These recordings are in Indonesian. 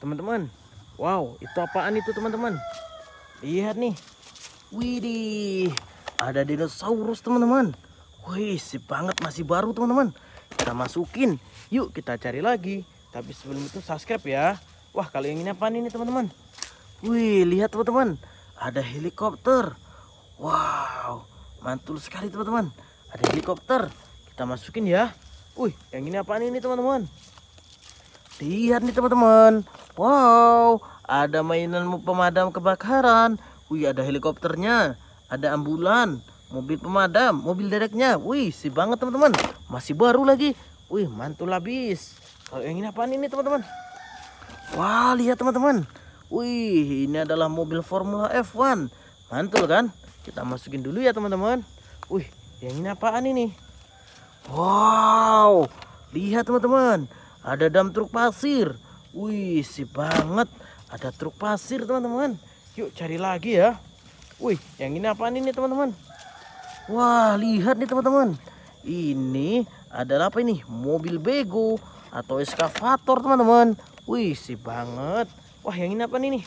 teman-teman wow itu apaan itu teman-teman lihat nih widih ada dinosaurus teman-teman wih sip banget masih baru teman-teman kita masukin yuk kita cari lagi tapi sebelum itu subscribe ya wah kalau yang ini apaan ini teman-teman wih lihat teman-teman ada helikopter wow mantul sekali teman-teman ada helikopter kita masukin ya wih yang ini apaan ini teman-teman Lihat nih teman-teman. Wow, ada mainan pemadam kebakaran. Wih, ada helikopternya, ada ambulan, mobil pemadam, mobil dereknya. Wih, sih banget teman-teman. Masih baru lagi. Wih, mantul habis. Kalau yang ini apaan ini teman-teman? Wah, lihat teman-teman. Wih, ini adalah mobil Formula F1. Mantul kan? Kita masukin dulu ya teman-teman. Wih, yang ini apaan ini? Wow, lihat teman-teman ada dam truk pasir wih si banget ada truk pasir teman-teman yuk cari lagi ya wih yang ini apaan ini teman-teman wah lihat nih teman-teman ini adalah apa ini mobil bego atau eskavator teman-teman wih si banget wah yang ini apa ini?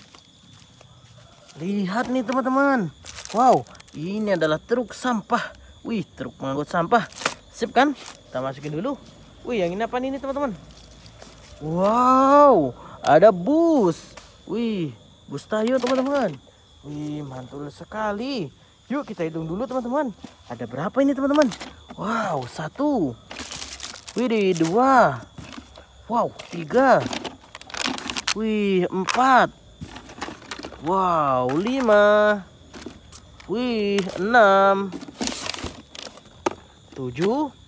lihat nih teman-teman wow ini adalah truk sampah wih truk mengangkut sampah sip kan kita masukin dulu wih yang ini apa ini, teman-teman Wow, ada bus. Wih, bus tayo teman-teman. Wih, mantul sekali. Yuk kita hitung dulu teman-teman. Ada berapa ini teman-teman? Wow, satu. Wih, dua. Wow, tiga. Wih, empat. Wow, lima. Wih, enam. Tujuh.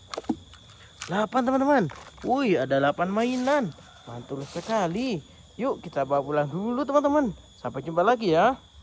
8 teman-teman Wih ada 8 mainan Mantul sekali Yuk kita bawa pulang dulu teman-teman Sampai jumpa lagi ya